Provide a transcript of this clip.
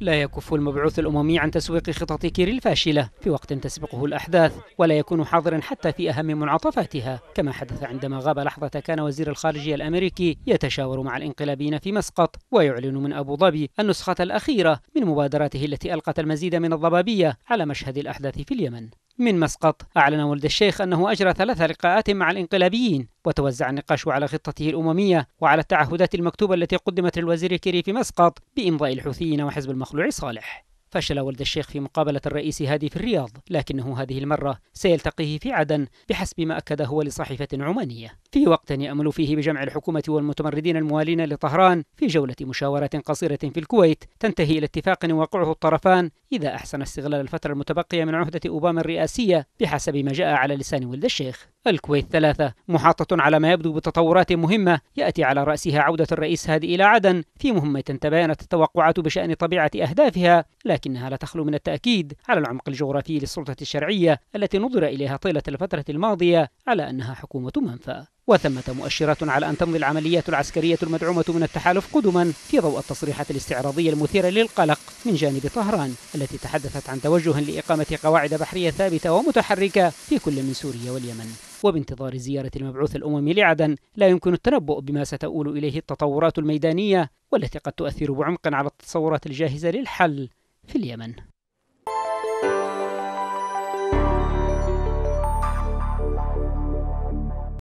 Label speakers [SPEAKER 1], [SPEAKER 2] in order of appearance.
[SPEAKER 1] لا يكف المبعوث الأممي عن تسويق خطط كير الفاشلة في وقت تسبقه الأحداث ولا يكون حاضرا حتى في أهم منعطفاتها كما حدث عندما غاب لحظة كان وزير الخارجية الأمريكي يتشاور مع الانقلابيين في مسقط ويعلن من أبو ظبي النسخة الأخيرة من مبادراته التي ألقت المزيد من الضبابية على مشهد الأحداث في اليمن من مسقط أعلن ولد الشيخ أنه أجرى ثلاث لقاءات مع الإنقلابيين وتوزع النقاش على خطته الأممية وعلى التعهدات المكتوبة التي قدمت للوزير الكيري في مسقط بإمضاء الحوثيين وحزب المخلوع صالح فشل ولد الشيخ في مقابلة الرئيس هادي في الرياض لكنه هذه المرة سيلتقيه في عدن بحسب ما أكده لصحيفة عمانية في وقت يأمل فيه بجمع الحكومة والمتمردين الموالين لطهران في جولة مشاورة قصيرة في الكويت تنتهي إلى اتفاق يوقعه الطرفان إذا أحسن استغلال الفترة المتبقية من عهدة أوباما الرئاسية بحسب ما جاء على لسان ولد الشيخ الكويت ثلاثة محاطة على ما يبدو بتطورات مهمة يأتي على رأسها عودة الرئيس هادي إلى عدن في مهمة تباينت التوقعات بشأن طبيعة أهدافها لكنها لا تخلو من التأكيد على العمق الجغرافي للسلطة الشرعية التي نظر إليها طيلة الفترة الماضية على أنها حكومة منفى وثمة مؤشرات على أن تمضي العمليات العسكرية المدعومة من التحالف قدما في ضوء التصريحات الاستعراضية المثيرة للقلق من جانب طهران التي تحدثت عن توجه لإقامة قواعد بحرية ثابتة ومتحركة في كل من سوريا واليمن وبانتظار زيارة المبعوث الأممي لعدن لا يمكن التنبؤ بما ستؤول إليه التطورات الميدانية والتي قد تؤثر بعمق على التصورات الجاهزة للحل في اليمن